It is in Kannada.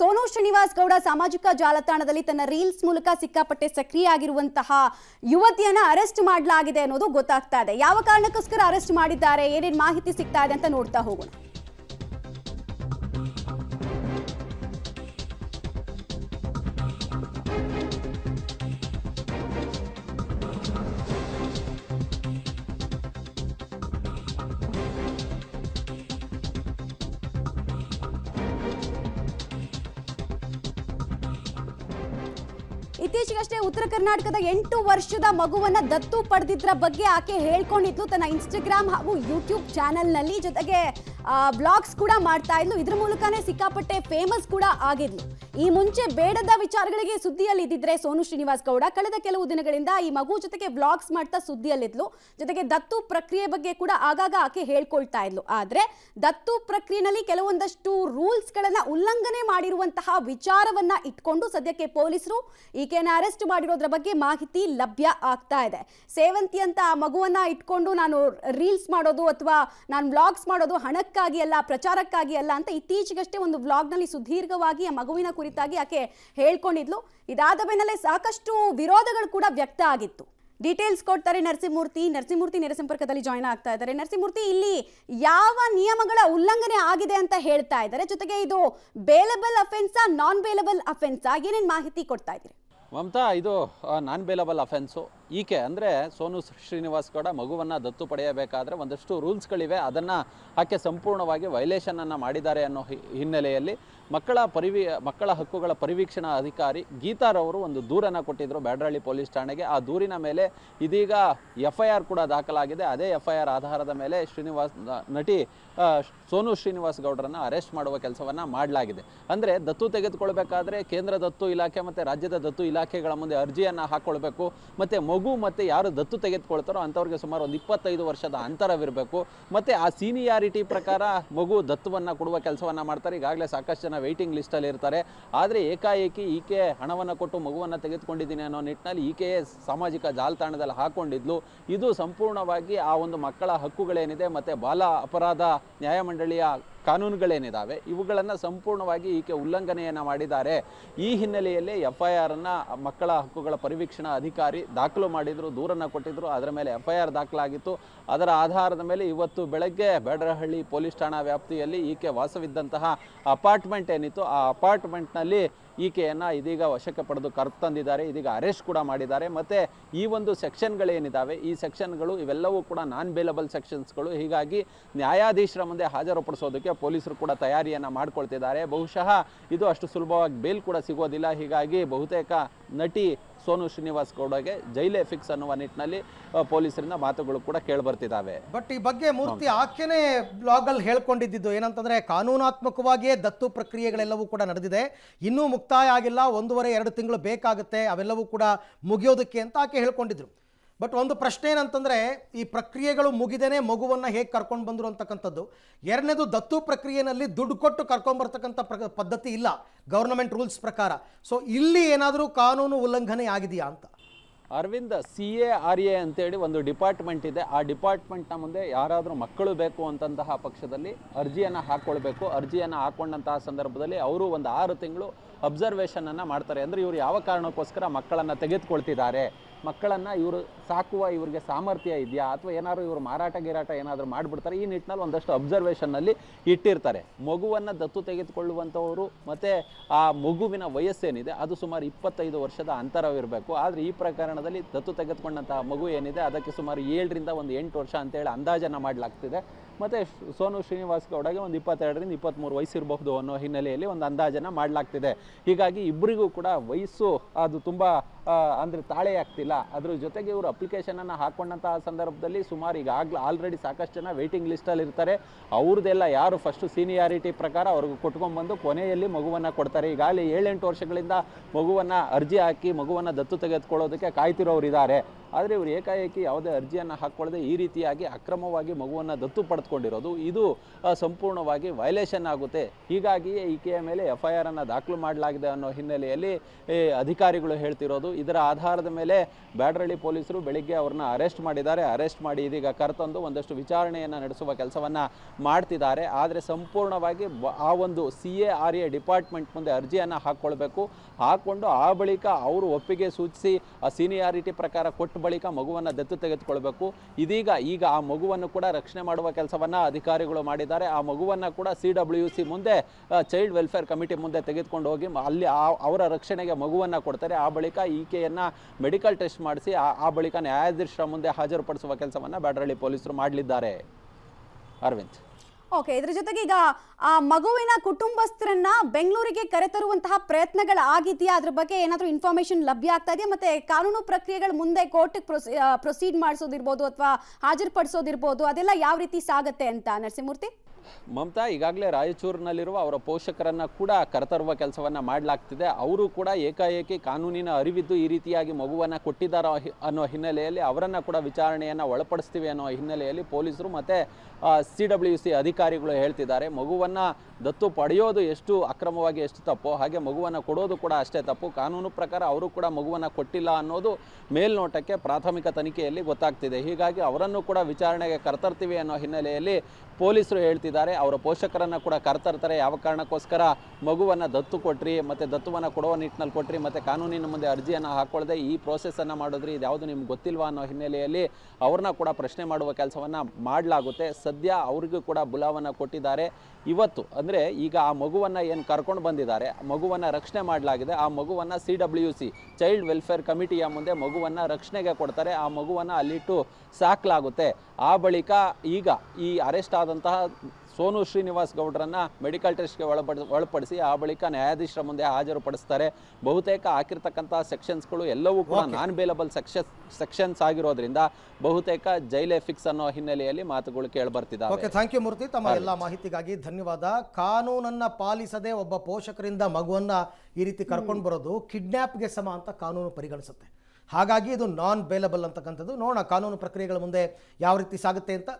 ಸೋನು ಶ್ರೀನಿವಾಸ್ ಗೌಡ ಸಾಮಾಜಿಕ ಜಾಲತಾಣದಲ್ಲಿ ತನ್ನ ರೀಲ್ಸ್ ಮೂಲಕ ಸಿಕ್ಕಾಪಟ್ಟೆ ಸಕ್ರಿಯ ಆಗಿರುವಂತಹ ಯುವತಿಯನ್ನ ಅರೆಸ್ಟ್ ಮಾಡಲಾಗಿದೆ ಅನ್ನೋದು ಗೊತ್ತಾಗ್ತಾ ಇದೆ ಯಾವ ಕಾರಣಕ್ಕೋಸ್ಕರ ಅರೆಸ್ಟ್ ಮಾಡಿದ್ದಾರೆ ಏನೇನು ಮಾಹಿತಿ ಸಿಗ್ತಾ ಇದೆ ಅಂತ ನೋಡ್ತಾ ಹೋಗೋಣ ಇತ್ತೀಚೆಗಷ್ಟೇ ಉತ್ತರ ಕರ್ನಾಟಕದ ಎಂಟು ವರ್ಷದ ಮಗುವನ್ನ ದತ್ತು ಪಡೆದಿದ್ರ ಬಗ್ಗೆ ಆಕೆ ಹೇಳ್ಕೊಂಡಿದ್ಲು ತನ್ನ ಇನ್ಸ್ಟಾಗ್ರಾಮ್ ಹಾಗೂ ಯೂಟ್ಯೂಬ್ ಚಾನೆಲ್ನಲ್ಲಿ ಜೊತೆಗೆ ಬ್ಲಾಗ್ಸ್ ಕೂಡ ಮಾಡ್ತಾ ಇದ್ಲು ಇದ್ರ ಮೂಲಕನೇ ಸಿಕ್ಕಾಪಟ್ಟೆ ಫೇಮಸ್ ಕೂಡ ಆಗಿದ್ಲು ಈ ಮುಂಚೆ ಬೇಡದ ವಿಚಾರಗಳಿಗೆ ಸುದ್ದಿಯಲ್ಲಿ ಇದ್ದಿದ್ರೆ ಸೋನು ಶ್ರೀನಿವಾಸ್ ಗೌಡ ಕಳೆದ ಕೆಲವು ದಿನಗಳಿಂದ ಈ ಮಗು ಜೊತೆಗೆ ವ್ಲಾಗ್ಸ್ ಮಾಡ್ತಾ ಸುದ್ದಿಯಲ್ಲಿದ್ಲು ಜೊತೆಗೆ ದತ್ತು ಪ್ರಕ್ರಿಯೆ ಬಗ್ಗೆ ಕೂಡ ಆಗಾಗ ಆಕೆ ಹೇಳ್ಕೊಳ್ತಾ ಇದ್ಲು ಆದ್ರೆ ದತ್ತು ಪ್ರಕ್ರಿಯೆನಲ್ಲಿ ಕೆಲವೊಂದಷ್ಟು ರೂಲ್ಸ್ ಗಳನ್ನ ಉಲ್ಲಂಘನೆ ಮಾಡಿರುವಂತಹ ವಿಚಾರವನ್ನ ಇಟ್ಕೊಂಡು ಸದ್ಯಕ್ಕೆ ಪೊಲೀಸರು ಈಕೆನ ಅರೆಸ್ಟ್ ಮಾಡಿರೋದ್ರ ಬಗ್ಗೆ ಮಾಹಿತಿ ಲಭ್ಯ ಆಗ್ತಾ ಇದೆ ಸೇವಂತಿ ಅಂತ ಆ ಮಗುವನ್ನ ಇಟ್ಕೊಂಡು ನಾನು ರೀಲ್ಸ್ ಮಾಡೋದು ಅಥವಾ ನಾನು ವ್ಲಾಗ್ಸ್ ಮಾಡೋದು ಹಣಕ್ಕಾಗಿ ಅಲ್ಲ ಪ್ರಚಾರಕ್ಕಾಗಿ ಅಲ್ಲ ಅಂತ ಇತ್ತೀಚೆಗಷ್ಟೇ ಒಂದು ವ್ಲಾಗ್ನಲ್ಲಿ ಸುದೀರ್ಘವಾಗಿ ಆ ಮಗುವಿನ ಕುರಿತಾಗಿ ಆಕೆ ಹೇಳ್ಕೊಂಡಿದ್ಲು ಇದಾದ ಬೆನ್ನಲ್ಲೇ ಸಾಕಷ್ಟು ವಿರೋಧಗಳು ಕೂಡ ವ್ಯಕ್ತ ಆಗಿತ್ತು ಡೀಟೇಲ್ಸ್ ಕೊಡ್ತಾರೆ ನರಸಿಂಹಮೂರ್ತಿ ನರಸಿಂಹಮೂರ್ತಿ ನೇರ ಸಂಪರ್ಕದಲ್ಲಿ ಜಾಯ್ನ್ ಆಗ್ತಾ ಇದ್ದಾರೆ ನರಸಿಂಹಮೂರ್ತಿ ಇಲ್ಲಿ ಯಾವ ನಿಯಮಗಳ ಉಲ್ಲಂಘನೆ ಆಗಿದೆ ಅಂತ ಹೇಳ್ತಾ ಇದ್ದಾರೆ ಜೊತೆಗೆ ಇದು ಬೇಲಬಲ್ ಅಫೆನ್ಸಾ ನಾನ್ ಬೇಲಬಲ್ ಅಫೆನ್ಸ್ ಏನೇನು ಮಾಹಿತಿ ಕೊಡ್ತಾ ಇದ್ದೀರಿ ಮಮತಾ ಇದು ನಾನ್ ಬೇಲಬಲ್ ಅಫೆನ್ಸು ಈಕೆ ಅಂದರೆ ಸೋನು ಶ್ರೀನಿವಾಸ್ ಗೌಡ ಮಗುವನ್ನು ದತ್ತು ಪಡೆಯಬೇಕಾದ್ರೆ ಒಂದಷ್ಟು ರೂಲ್ಸ್ಗಳಿವೆ ಅದನ್ನು ಆಕೆ ಸಂಪೂರ್ಣವಾಗಿ ವೈಲೇಷನನ್ನು ಮಾಡಿದ್ದಾರೆ ಅನ್ನೋ ಹಿನ್ನೆಲೆಯಲ್ಲಿ ಮಕ್ಕಳ ಪರಿವಿ ಮಕ್ಕಳ ಹಕ್ಕುಗಳ ಪರಿವೀಕ್ಷಣಾ ಅಧಿಕಾರಿ ಗೀತಾರವರು ಒಂದು ದೂರನ್ನು ಕೊಟ್ಟಿದ್ದರು ಬ್ಯಾಡ್ರಳ್ಳಿ ಪೊಲೀಸ್ ಠಾಣೆಗೆ ಆ ದೂರಿನ ಮೇಲೆ ಇದೀಗ ಎಫ್ ಐ ಆರ್ ಕೂಡ ದಾಖಲಾಗಿದೆ ಅದೇ ಎಫ್ ಐ ಆರ್ ಆಧಾರದ ಮೇಲೆ ಶ್ರೀನಿವಾಸ್ ನಟಿ ಸೋನು ಶ್ರೀನಿವಾಸ್ ಗೌಡರನ್ನು ಅರೆಸ್ಟ್ ಮಾಡುವ ಕೆಲಸವನ್ನು ಮಾಡಲಾಗಿದೆ ಅಂದರೆ ದತ್ತು ತೆಗೆದುಕೊಳ್ಬೇಕಾದ್ರೆ ಕೇಂದ್ರ ದತ್ತು ಇಲಾಖೆ ಮತ್ತು ರಾಜ್ಯದ ದತ್ತು ಇಲಾಖೆಗಳ ಮುಂದೆ ಅರ್ಜಿಯನ್ನು ಹಾಕ್ಕೊಳ್ಬೇಕು ಮತ್ತು ಮಗು ಮತ್ತು ಯಾರು ದತ್ತು ತೆಗೆದುಕೊಳ್ತಾರೋ ಅಂಥವ್ರಿಗೆ ಸುಮಾರು ಒಂದು ಇಪ್ಪತ್ತೈದು ವರ್ಷದ ಅಂತರವಿರಬೇಕು ಮತ್ತು ಆ ಸೀನಿಯಾರಿಟಿ ಪ್ರಕಾರ ಮಗು ದತ್ತುವನ್ನು ಕೊಡುವ ಕೆಲಸವನ್ನು ಮಾಡ್ತಾರೆ ಈಗಾಗಲೇ ಸಾಕಷ್ಟು ಜನ ವೆಯ್ಟಿಂಗ್ ಲಿಸ್ಟಲ್ಲಿ ಇರ್ತಾರೆ ಆದರೆ ಏಕಾಏಕಿ ಈಕೆ ಹಣವನ್ನು ಕೊಟ್ಟು ಮಗುವನ್ನು ತೆಗೆದುಕೊಂಡಿದ್ದೀನಿ ಅನ್ನೋ ನಿಟ್ಟಿನಲ್ಲಿ ಈಕೆಯೇ ಸಾಮಾಜಿಕ ಜಾಲತಾಣದಲ್ಲಿ ಹಾಕೊಂಡಿದ್ಲು ಇದು ಸಂಪೂರ್ಣವಾಗಿ ಆ ಒಂದು ಮಕ್ಕಳ ಹಕ್ಕುಗಳೇನಿದೆ ಮತ್ತು ಬಾಲ ಅಪರಾಧ ನ್ಯಾಯಮಂಡಳಿಯ ಕಾನೂನುಗಳೇನಿದ್ದಾವೆ ಇವುಗಳನ್ನು ಸಂಪೂರ್ಣವಾಗಿ ಈಕೆ ಉಲ್ಲಂಘನೆಯನ್ನು ಮಾಡಿದ್ದಾರೆ ಈ ಹಿನ್ನೆಲೆಯಲ್ಲಿ ಎಫ್ ಐ ಆರನ್ನು ಮಕ್ಕಳ ಹಕ್ಕುಗಳ ಪರಿವೀಕ್ಷಣಾ ಅಧಿಕಾರಿ ದಾಖಲು ಮಾಡಿದರು ದೂರನ್ನು ಕೊಟ್ಟಿದ್ದರು ಅದರ ಮೇಲೆ ಎಫ್ ಐ ಆರ್ ದಾಖಲಾಗಿತ್ತು ಅದರ ಆಧಾರದ ಮೇಲೆ ಇವತ್ತು ಬೆಳಗ್ಗೆ ಬೇಡರಹಳ್ಳಿ ಪೊಲೀಸ್ ಠಾಣಾ ವ್ಯಾಪ್ತಿಯಲ್ಲಿ ಈಕೆ ವಾಸವಿದ್ದಂತಹ ಅಪಾರ್ಟ್ಮೆಂಟ್ ಏನಿತ್ತು ಆ ಅಪಾರ್ಟ್ಮೆಂಟ್ನಲ್ಲಿ ಈಕೆಯನ್ನು ಇದೀಗ ವಶಕ್ಕೆ ಪಡೆದು ಕರ್ತಂದಿದ್ದಾರೆ ಇದೀಗ ಅರೆಸ್ಟ್ ಕೂಡ ಮಾಡಿದ್ದಾರೆ ಮತ್ತು ಈ ಒಂದು ಸೆಕ್ಷನ್ಗಳೇನಿದ್ದಾವೆ ಈ ಸೆಕ್ಷನ್ಗಳು ಇವೆಲ್ಲವೂ ಕೂಡ ನಾನ್ ಬೇಲಬಲ್ ಸೆಕ್ಷನ್ಸ್ಗಳು ಹೀಗಾಗಿ ನ್ಯಾಯಾಧೀಶರ ಮುಂದೆ ಹಾಜರುಪಡಿಸೋದಕ್ಕೆ ಪೊಲೀಸರು ಕೂಡ ತಯಾರಿಯನ್ನು ಮಾಡ್ಕೊಳ್ತಿದ್ದಾರೆ ಬಹುಶಃ ಇದು ಅಷ್ಟು ಸುಲಭವಾಗಿ ಬೇಲ್ ಕೂಡ ಸಿಗೋದಿಲ್ಲ ಹೀಗಾಗಿ ಬಹುತೇಕ ನಟಿ ಸೋನು ಶ್ರೀನಿವಾಸ್ ಗೌಡಗೆ ಜೈಲೇ ಫಿಕ್ಸ್ ಅನ್ನುವ ನಿಟ್ಟಿನಲ್ಲಿ ಪೊಲೀಸರಿಂದ ಮಾತುಗಳು ಕೂಡ ಕೇಳಬರ್ತಿದ್ದಾವೆ ಬಟ್ ಈ ಬಗ್ಗೆ ಮೂರ್ತಿ ಆಕೆನೇ ಬ್ಲಾಗ್ ಅಲ್ಲಿ ಹೇಳ್ಕೊಂಡಿದ್ದು ಏನಂತಂದ್ರೆ ಕಾನೂನಾತ್ಮಕವಾಗಿಯೇ ದತ್ತು ಪ್ರಕ್ರಿಯೆಗಳೆಲ್ಲವೂ ಕೂಡ ನಡೆದಿದೆ ಇನ್ನೂ ಮುಕ್ತಾಯ ಆಗಿಲ್ಲ ಒಂದೂವರೆ ಎರಡು ತಿಂಗಳು ಬೇಕಾಗುತ್ತೆ ಅವೆಲ್ಲವೂ ಕೂಡ ಮುಗಿಯೋದಕ್ಕೆ ಅಂತ ಆಕೆ ಹೇಳ್ಕೊಂಡಿದ್ರು ಬಟ್ ಒಂದು ಪ್ರಶ್ನೆ ಏನಂತಂದರೆ ಈ ಪ್ರಕ್ರಿಯೆಗಳು ಮುಗಿದೇನೆ ಮಗುವನ್ನು ಹೇಗೆ ಕರ್ಕೊಂಡು ಬಂದರು ಅಂತಕ್ಕಂಥದ್ದು ಎರಡನೇದು ದತ್ತು ಪ್ರಕ್ರಿಯೆಯಲ್ಲಿ ದುಡ್ಡು ಕೊಟ್ಟು ಕರ್ಕೊಂಬರ್ತಕ್ಕಂಥ ಪ್ರ ಪದ್ಧತಿ ಇಲ್ಲ ಗೌರ್ಮೆಂಟ್ ರೂಲ್ಸ್ ಪ್ರಕಾರ ಸೊ ಇಲ್ಲಿ ಏನಾದರೂ ಕಾನೂನು ಉಲ್ಲಂಘನೆ ಆಗಿದೆಯಾ ಅಂತ ಅರವಿಂದ ಸಿ ಎ ಆರ್ ಎ ಅಂತೇಳಿ ಒಂದು ಡಿಪಾರ್ಟ್ಮೆಂಟ್ ಇದೆ ಆ ಡಿಪಾರ್ಟ್ಮೆಂಟ್ನ ಮುಂದೆ ಯಾರಾದರೂ ಮಕ್ಕಳು ಬೇಕು ಅಂತಹ ಪಕ್ಷದಲ್ಲಿ ಅರ್ಜಿಯನ್ನು ಹಾಕ್ಕೊಳ್ಬೇಕು ಅರ್ಜಿಯನ್ನು ಹಾಕ್ಕೊಂಡಂತಹ ಸಂದರ್ಭದಲ್ಲಿ ಅವರು ಒಂದು ಆರು ತಿಂಗಳು ಅಬ್ಸರ್ವೇಷನನ್ನು ಮಾಡ್ತಾರೆ ಅಂದರೆ ಇವರು ಯಾವ ಕಾರಣಕ್ಕೋಸ್ಕರ ಮಕ್ಕಳನ್ನು ತೆಗೆದುಕೊಳ್ತಿದ್ದಾರೆ ಮಕ್ಕಳನ್ನು ಇವರು ಸಾಕುವ ಇವರಿಗೆ ಸಾಮರ್ಥ್ಯ ಇದೆಯಾ ಅಥವಾ ಏನಾದ್ರು ಇವರು ಮಾರಾಟ ಗಿರಾಟ ಏನಾದರೂ ಮಾಡಿಬಿಡ್ತಾರೆ ಈ ನಿಟ್ಟಿನಲ್ಲಿ ಒಂದಷ್ಟು ಅಬ್ಸರ್ವೇಷನ್ನಲ್ಲಿ ಇಟ್ಟಿರ್ತಾರೆ ಮಗುವನ್ನು ದತ್ತು ತೆಗೆದುಕೊಳ್ಳುವಂಥವರು ಮತ್ತು ಆ ಮಗುವಿನ ವಯಸ್ಸೇನಿದೆ ಅದು ಸುಮಾರು ಇಪ್ಪತ್ತೈದು ವರ್ಷದ ಅಂತರವಿರಬೇಕು ಆದರೆ ಈ ಪ್ರಕರಣದಲ್ಲಿ ದತ್ತು ತೆಗೆದುಕೊಂಡಂತಹ ಮಗು ಏನಿದೆ ಅದಕ್ಕೆ ಸುಮಾರು ಏಳರಿಂದ ಒಂದು ಎಂಟು ವರ್ಷ ಅಂತೇಳಿ ಅಂದಾಜನ್ನು ಮಾಡಲಾಗ್ತಿದೆ ಮತ್ತು ಸೋನು ಶ್ರೀನಿವಾಸ್ ಗೌಡಗೆ ಒಂದು ಇಪ್ಪತ್ತೆರಡರಿಂದ ಇಪ್ಪತ್ತ್ಮೂರು ವಯಸ್ಸಿರಬಹುದು ಅನ್ನೋ ಹಿನ್ನೆಲೆಯಲ್ಲಿ ಒಂದು ಅಂದಾಜನ್ನು ಮಾಡಲಾಗ್ತಿದೆ ಹೀಗಾಗಿ ಇಬ್ಬರಿಗೂ ಕೂಡ ವಯಸ್ಸು ಅದು ತುಂಬ ಅಂದರೆ ತಾಳೆ ಆಗ್ತಿಲ್ಲ ಅದ್ರ ಜೊತೆಗೆ ಇವರು ಅಪ್ಲಿಕೇಶನನ್ನು ಹಾಕೊಂಡಂಥ ಸಂದರ್ಭದಲ್ಲಿ ಸುಮಾರು ಈಗಾಗಲೇ ಆಲ್ರೆಡಿ ಸಾಕಷ್ಟು ಜನ ವೆಯ್ಟಿಂಗ್ ಲಿಸ್ಟಲ್ಲಿ ಇರ್ತಾರೆ ಅವ್ರದ್ದೆಲ್ಲ ಯಾರು ಫಸ್ಟು ಸೀನಿಯಾರಿಟಿ ಪ್ರಕಾರ ಅವ್ರಿಗೆ ಕೊಟ್ಕೊಂಡ್ಬಂದು ಕೊನೆಯಲ್ಲಿ ಮಗುವನ್ನು ಕೊಡ್ತಾರೆ ಅಲ್ಲಿ ಏಳೆಂಟು ವರ್ಷಗಳಿಂದ ಮಗುವನ್ನು ಅರ್ಜಿ ಹಾಕಿ ಮಗುವನ್ನು ದತ್ತು ತೆಗೆದುಕೊಳ್ಳೋದಕ್ಕೆ ಕಾಯ್ತಿರೋರು ಇದ್ದಾರೆ ಆದರೆ ಇವರು ಏಕಾಏಕಿ ಯಾವುದೇ ಅರ್ಜಿಯನ್ನು ಹಾಕ್ಕೊಳ್ಳದೆ ಈ ರೀತಿಯಾಗಿ ಅಕ್ರಮವಾಗಿ ಮಗುವನ್ನು ದತ್ತು ಪಡೆದುಕೊಂಡಿರೋದು ಇದು ಸಂಪೂರ್ಣವಾಗಿ ವೈಲೇಷನ್ ಆಗುತ್ತೆ ಹೀಗಾಗಿ ಈಕೆಯ ಮೇಲೆ ಎಫ್ ಐ ಆರನ್ನು ದಾಖಲು ಮಾಡಲಾಗಿದೆ ಅನ್ನೋ ಹಿನ್ನೆಲೆಯಲ್ಲಿ ಅಧಿಕಾರಿಗಳು ಹೇಳ್ತಿರೋದು ಇದರ ಆಧಾರದ ಮೇಲೆ ಬ್ಯಾಡ್ರಳ್ಳಿ ಪೊಲೀಸರು ಬೆಳಿಗ್ಗೆ ಅವ್ರನ್ನ ಅರೆಸ್ಟ್ ಮಾಡಿದ್ದಾರೆ ಅರೆಸ್ಟ್ ಮಾಡಿ ಇದೀಗ ಕರೆತಂದು ಒಂದಷ್ಟು ವಿಚಾರಣೆಯನ್ನು ನಡೆಸುವ ಕೆಲಸವನ್ನು ಮಾಡ್ತಿದ್ದಾರೆ ಆದರೆ ಸಂಪೂರ್ಣವಾಗಿ ಆ ಒಂದು C A R A department ಮುಂದೆ ಅರ್ಜಿಯನ್ನು ಹಾಕ್ಕೊಳ್ಬೇಕು ಹಾಕ್ಕೊಂಡು ಆ ಬಳಿಕ ಅವರು ಒಪ್ಪಿಗೆ ಸೂಚಿಸಿ ಆ ಸೀನಿಯಾರಿಟಿ ಪ್ರಕಾರ ಕೊಟ್ಟು ಬಳಿಕ ಮಗುವನ್ನು ದತ್ತು ತೆಗೆದುಕೊಳ್ಬೇಕು ಇದೀಗ ಈಗ ಆ ಮಗುವನ್ನು ಕೂಡ ರಕ್ಷಣೆ ಮಾಡುವ ಕೆಲಸವನ್ನು ಅಧಿಕಾರಿಗಳು ಮಾಡಿದ್ದಾರೆ ಆ ಮಗುವನ್ನು ಕೂಡ ಸಿ ಡಬ್ಲ್ಯೂ ಸಿ ಮುಂದೆ ಚೈಲ್ಡ್ ವೆಲ್ಫೇರ್ ಕಮಿಟಿ ಮುಂದೆ ತೆಗೆದುಕೊಂಡು ಹೋಗಿ ಅಲ್ಲಿ ಅವರ ರಕ್ಷಣೆಗೆ ಮಗುವನ್ನು ಕೊಡ್ತಾರೆ ಆ ಬಳಿಕ ಈಕೆಯನ್ನು ಮೆಡಿಕಲ್ ಟೆಸ್ಟ್ ಮಾಡಿಸಿ ಆ ಬಳಿಕ ನ್ಯಾಯಾಧೀಶರ ಮುಂದೆ ಹಾಜರುಪಡಿಸುವ ಕೆಲಸವನ್ನು ಬ್ಯಾಡರಳ್ಳಿ ಪೊಲೀಸರು ಮಾಡಲಿದ್ದಾರೆ ಅರವಿಂದ್ ಓಕೆ ಇದ್ರ ಜೊತೆಗೆ ಈಗ ಆ ಮಗುವಿನ ಕುಟುಂಬಸ್ಥರನ್ನ ಬೆಂಗಳೂರಿಗೆ ಕರೆತರುವಂತಹ ಆಗಿದೆಯಾ ಅದ್ರ ಬಗ್ಗೆ ಏನಾದರೂ ಇನ್ಫಾರ್ಮೇಶನ್ ಲಭ್ಯ ಆಗ್ತಾ ಇದೆಯಾ ಮತ್ತೆ ಕಾನೂನು ಪ್ರಕ್ರಿಯೆಗಳು ಮುಂದೆ ಕೋರ್ಟ್ಗೆ ಪ್ರೊಸೀಡ್ ಮಾಡಿಸೋದಿರ್ಬೋದು ಅಥವಾ ಹಾಜರುಪಡಿಸೋದಿರ್ಬೋದು ಅದೆಲ್ಲ ಯಾವ ರೀತಿ ಸಾಗುತ್ತೆ ಅಂತ ನರಸಿಂಹಮೂರ್ತಿ ಮಮತಾ ಈಗಾಗಲೇ ರಾಯಚೂರಿನಲ್ಲಿರುವ ಅವರ ಪೋಷಕರನ್ನು ಕೂಡ ಕರೆತರುವ ಕೆಲಸವನ್ನು ಮಾಡಲಾಗ್ತಿದೆ ಅವರು ಕೂಡ ಏಕಾಏಕಿ ಕಾನೂನಿನ ಅರಿವಿದ್ದು ಈ ರೀತಿಯಾಗಿ ಮಗುವನ್ನು ಕೊಟ್ಟಿದ್ದಾರೋ ಅನ್ನೋ ಹಿನ್ನೆಲೆಯಲ್ಲಿ ಅವರನ್ನು ಕೂಡ ವಿಚಾರಣೆಯನ್ನು ಒಳಪಡಿಸ್ತೀವಿ ಅನ್ನೋ ಹಿನ್ನೆಲೆಯಲ್ಲಿ ಪೊಲೀಸರು ಮತ್ತು ಸಿ ಡಬ್ಲ್ಯೂ ಸಿ ಅಧಿಕಾರಿಗಳು ಹೇಳ್ತಿದ್ದಾರೆ ಮಗುವನ್ನು ದತ್ತು ಪಡೆಯೋದು ಎಷ್ಟು ಅಕ್ರಮವಾಗಿ ಎಷ್ಟು ತಪ್ಪು ಹಾಗೆ ಮಗುವನ್ನು ಕೊಡೋದು ಕೂಡ ಅಷ್ಟೇ ತಪ್ಪು ಕಾನೂನು ಪ್ರಕಾರ ಅವರು ಕೂಡ ಮಗುವನ್ನು ಕೊಟ್ಟಿಲ್ಲ ಅನ್ನೋದು ಮೇಲ್ನೋಟಕ್ಕೆ ಪ್ರಾಥಮಿಕ ತನಿಖೆಯಲ್ಲಿ ಗೊತ್ತಾಗ್ತಿದೆ ಹೀಗಾಗಿ ಅವರನ್ನು ಕೂಡ ವಿಚಾರಣೆಗೆ ಕರೆತರ್ತೀವಿ ಅನ್ನೋ ಹಿನ್ನೆಲೆಯಲ್ಲಿ ಪೊಲೀಸರು ಹೇಳ್ತಿದ್ದಾರೆ ಇದ್ದಾರೆ ಅವರ ಪೋಷಕರನ್ನು ಕೂಡ ಕರ್ತರ್ತಾರೆ ಯಾವ ಕಾರಣಕ್ಕೋಸ್ಕರ ಮಗುವನ್ನು ದತ್ತು ಕೊಟ್ರಿ ಮತ್ತು ದತ್ತುವನ್ನು ಕೊಡುವ ನಿಟ್ಟಿನಲ್ಲಿ ಕೊಟ್ರಿ ಮತ್ತು ಕಾನೂನಿನ ಮುಂದೆ ಅರ್ಜಿಯನ್ನು ಹಾಕೊಳ್ಳದೆ ಈ ಪ್ರೋಸೆಸನ್ನು ಮಾಡಿದ್ರಿ ಇದ್ಯಾವುದು ನಿಮ್ಗೆ ಗೊತ್ತಿಲ್ವಾ ಅನ್ನೋ ಹಿನ್ನೆಲೆಯಲ್ಲಿ ಅವ್ರನ್ನ ಕೂಡ ಪ್ರಶ್ನೆ ಮಾಡುವ ಕೆಲಸವನ್ನು ಮಾಡಲಾಗುತ್ತೆ ಸದ್ಯ ಅವ್ರಿಗೂ ಕೂಡ ಬುಲಾವನ್ನು ಕೊಟ್ಟಿದ್ದಾರೆ ಇವತ್ತು ಅಂದರೆ ಈಗ ಆ ಮಗುವನ್ನು ಏನು ಕರ್ಕೊಂಡು ಬಂದಿದ್ದಾರೆ ಮಗುವನ್ನು ರಕ್ಷಣೆ ಮಾಡಲಾಗಿದೆ ಆ ಮಗುವನ್ನು C W C child welfare ಕಮಿಟಿಯ ಮುಂದೆ ಮಗುವನ್ನು ರಕ್ಷಣೆಗೆ ಕೊಡ್ತಾರೆ ಆ ಮಗುವನ್ನು ಅಲ್ಲಿಟ್ಟು ಸಾಕಲಾಗುತ್ತೆ ಆ ಬಳಿಕ ಈಗ ಈ ಅರೆಸ್ಟ್ ಆದಂತಹ ಸೋನು ಶ್ರೀನಿವಾಸ್ ಗೌಡ್ರನ್ನ ಮೆಡಿಕಲ್ ಟೆಸ್ಟ್ಗೆ ಒಳಪಡ ಒಳಪಡಿಸಿ ಆ ಬಳಿಕ ನ್ಯಾಯಾಧೀಶರ ಮುಂದೆ ಹಾಜರುಪಡಿಸ್ತಾರೆ ಬಹುತೇಕ ಹಾಕಿರ್ತಕ್ಕಂಥ ಸೆಕ್ಷನ್ಸ್ಗಳು ಎಲ್ಲವೂ ಕೂಡ ನಾನ್ ಬೇಲಬಲ್ ಸೆಕ್ಷನ್ಸ್ ಆಗಿರೋದ್ರಿಂದ ಬಹುತೇಕ ಜೈಲೆ ಫಿಕ್ಸ್ ಅನ್ನೋ ಹಿನ್ನೆಲೆಯಲ್ಲಿ ಮಾತುಗಳು ಕೇಳಬರ್ತಿದ್ದಾರೆ ಥ್ಯಾಂಕ್ ಯು ಮೂರ್ತಿ ತಮ್ಮ ಎಲ್ಲ ಮಾಹಿತಿಗಾಗಿ ಧನ್ಯವಾದ ಕಾನೂನನ್ನ ಪಾಲಿಸದೆ ಒಬ್ಬ ಪೋಷಕರಿಂದ ಮಗುವನ್ನ ಈ ರೀತಿ ಕರ್ಕೊಂಡು ಬರೋದು ಕಿಡ್ನ್ಯಾಪ್ಗೆ ಸಮ ಅಂತ ಕಾನೂನು ಪರಿಗಣಿಸುತ್ತೆ ಹಾಗಾಗಿ ಇದು ನಾನ್ ಬೇಲಬಲ್ ಅಂತಕ್ಕಂಥದ್ದು ನೋಡೋಣ ಕಾನೂನು ಪ್ರಕ್ರಿಯೆಗಳ ಮುಂದೆ ಯಾವ ರೀತಿ ಸಾಗುತ್ತೆ ಅಂತ